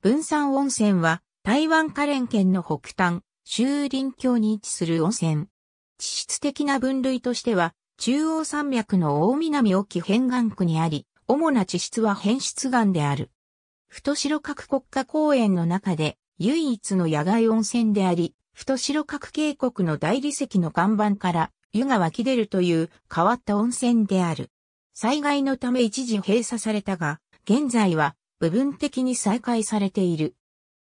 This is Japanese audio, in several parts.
分散温泉は台湾花蓮県の北端、周林郷に位置する温泉。地質的な分類としては、中央山脈の大南沖辺岸区にあり、主な地質は変質岩である。太白角国家公園の中で唯一の野外温泉であり、太白角渓谷の大理石の岩盤から湯が湧き出るという変わった温泉である。災害のため一時閉鎖されたが、現在は部分的に再開されている。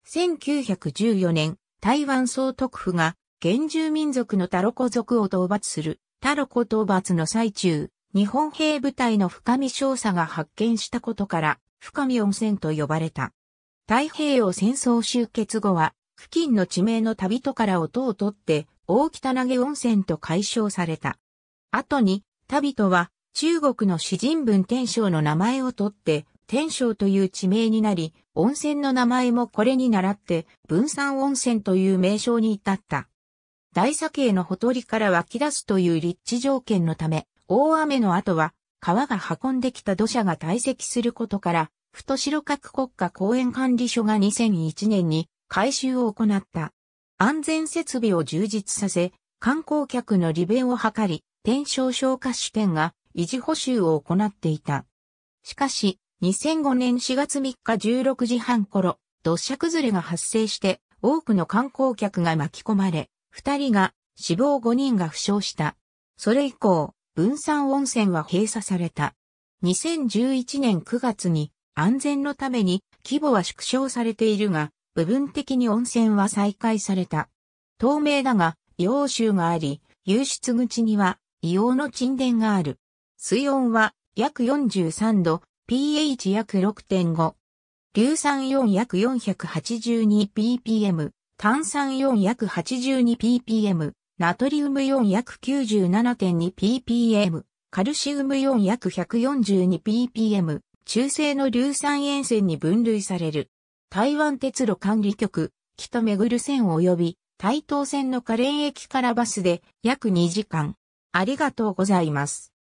1914年、台湾総督府が原住民族のタロコ族を討伐するタロコ討伐の最中、日本兵部隊の深見少佐が発見したことから、深見温泉と呼ばれた。太平洋戦争終結後は、付近の地名の旅人から音を取って、大北投げ温泉と解消された。後に、旅人は、中国の詩人文天章の名前を取って、天正という地名になり、温泉の名前もこれに倣って、分散温泉という名称に至った。大砂渓のほとりから湧き出すという立地条件のため、大雨の後は、川が運んできた土砂が堆積することから、ふと白角国家公園管理所が2001年に改修を行った。安全設備を充実させ、観光客の利便を図り、天正消火主店が維持補修を行っていた。しかし、2005年4月3日16時半頃、土砂崩れが発生して、多くの観光客が巻き込まれ、二人が死亡5人が負傷した。それ以降、分散温泉は閉鎖された。2011年9月に安全のために規模は縮小されているが、部分的に温泉は再開された。透明だが、洋州があり、湧出口には硫黄の沈殿がある。水温は約43度、pH 約6.5、硫酸4約 482ppm、炭酸4約 82ppm、ナトリウム4約 97.2ppm、カルシウム4約 142ppm、中性の硫酸塩泉に分類される。台湾鉄路管理局、北めぐる線及び、台東線の可憐駅からバスで約2時間。ありがとうございます。